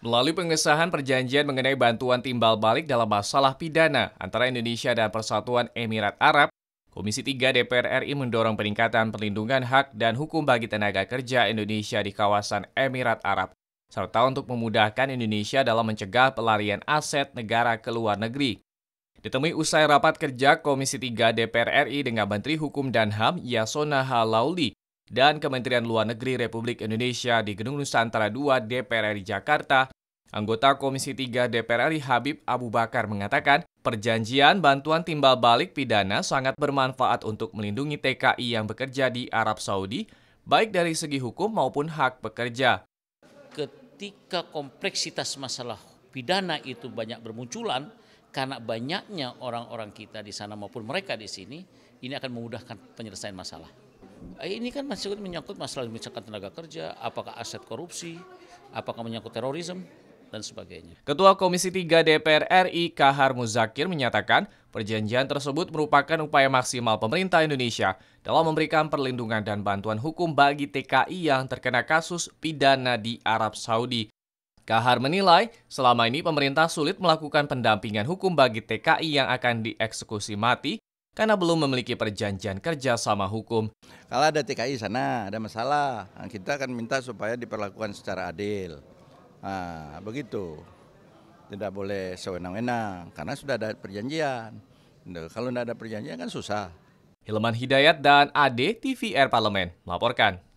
Melalui pengesahan perjanjian mengenai bantuan timbal balik dalam masalah pidana antara Indonesia dan Persatuan Emirat Arab, Komisi 3 DPR RI mendorong peningkatan perlindungan hak dan hukum bagi tenaga kerja Indonesia di kawasan Emirat Arab, serta untuk memudahkan Indonesia dalam mencegah pelarian aset negara ke luar negeri. Ditemui usai rapat kerja Komisi 3 DPR RI dengan Menteri Hukum dan HAM Yasona Halauli dan Kementerian Luar Negeri Republik Indonesia di Gedung Nusantara II DPR RI Jakarta, anggota Komisi 3 DPR RI Habib Abu Bakar mengatakan perjanjian bantuan timbal balik pidana sangat bermanfaat untuk melindungi TKI yang bekerja di Arab Saudi, baik dari segi hukum maupun hak pekerja. Ketika kompleksitas masalah pidana itu banyak bermunculan, karena banyaknya orang-orang kita di sana maupun mereka di sini, ini akan memudahkan penyelesaian masalah. Eh, ini kan masih menyangkut masalah misalkan tenaga kerja, apakah aset korupsi, apakah menyangkut terorisme, dan sebagainya. Ketua Komisi 3 DPR RI Kahar Muzakir menyatakan perjanjian tersebut merupakan upaya maksimal pemerintah Indonesia dalam memberikan perlindungan dan bantuan hukum bagi TKI yang terkena kasus pidana di Arab Saudi. Kahar menilai, selama ini pemerintah sulit melakukan pendampingan hukum bagi TKI yang akan dieksekusi mati karena belum memiliki perjanjian kerja sama hukum. Kalau ada TKI sana, ada masalah, nah, kita akan minta supaya diperlakukan secara adil. Nah, begitu. Tidak boleh sewenang-wenang, karena sudah ada perjanjian. Nah, kalau tidak ada perjanjian kan susah. Hilman Hidayat dan AD TVR Parlemen melaporkan.